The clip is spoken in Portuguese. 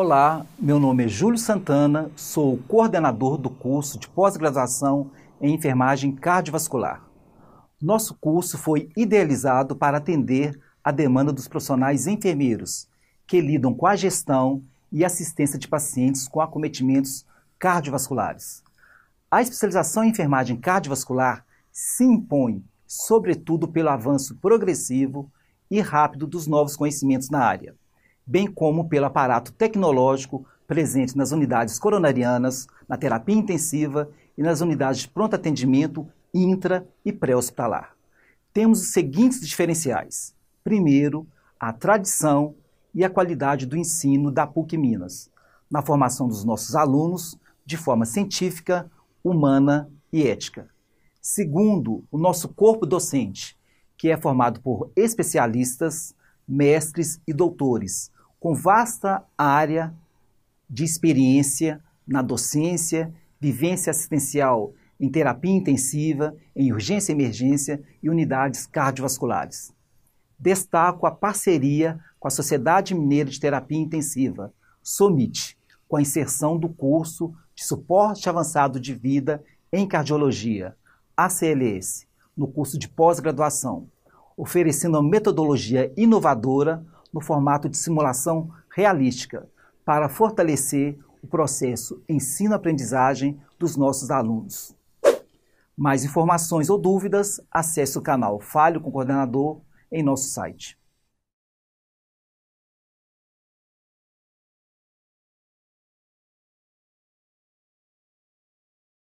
Olá, meu nome é Júlio Santana, sou coordenador do curso de pós-graduação em enfermagem cardiovascular. Nosso curso foi idealizado para atender a demanda dos profissionais enfermeiros que lidam com a gestão e assistência de pacientes com acometimentos cardiovasculares. A especialização em enfermagem cardiovascular se impõe, sobretudo, pelo avanço progressivo e rápido dos novos conhecimentos na área bem como pelo aparato tecnológico presente nas unidades coronarianas, na terapia intensiva e nas unidades de pronto atendimento intra e pré-hospitalar. Temos os seguintes diferenciais. Primeiro, a tradição e a qualidade do ensino da PUC Minas, na formação dos nossos alunos de forma científica, humana e ética. Segundo, o nosso corpo docente, que é formado por especialistas, mestres e doutores, com vasta área de experiência na docência, vivência assistencial em terapia intensiva, em urgência e emergência e unidades cardiovasculares. Destaco a parceria com a Sociedade Mineira de Terapia Intensiva, SOMIT, com a inserção do curso de Suporte Avançado de Vida em Cardiologia, ACLS, no curso de pós-graduação, oferecendo uma metodologia inovadora no formato de simulação realística, para fortalecer o processo ensino-aprendizagem dos nossos alunos. Mais informações ou dúvidas, acesse o canal Falho com o Coordenador em nosso site.